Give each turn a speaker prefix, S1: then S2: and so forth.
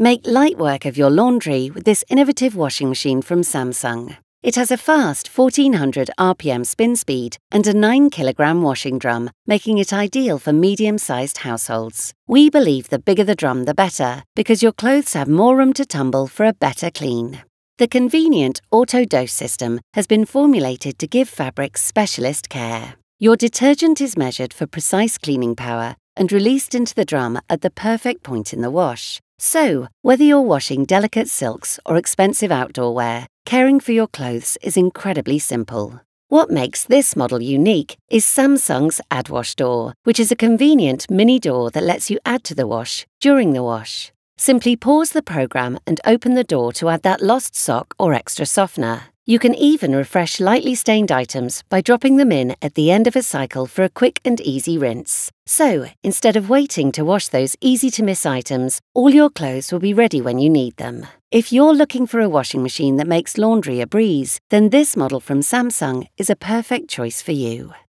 S1: Make light work of your laundry with this innovative washing machine from Samsung. It has a fast 1400 RPM spin speed and a 9 kilogram washing drum, making it ideal for medium sized households. We believe the bigger the drum, the better, because your clothes have more room to tumble for a better clean. The convenient auto dose system has been formulated to give fabrics specialist care. Your detergent is measured for precise cleaning power and released into the drum at the perfect point in the wash. So, whether you're washing delicate silks or expensive outdoor wear, caring for your clothes is incredibly simple. What makes this model unique is Samsung's AdWash door, which is a convenient mini door that lets you add to the wash during the wash. Simply pause the program and open the door to add that lost sock or extra softener. You can even refresh lightly stained items by dropping them in at the end of a cycle for a quick and easy rinse. So, instead of waiting to wash those easy to miss items, all your clothes will be ready when you need them. If you're looking for a washing machine that makes laundry a breeze, then this model from Samsung is a perfect choice for you.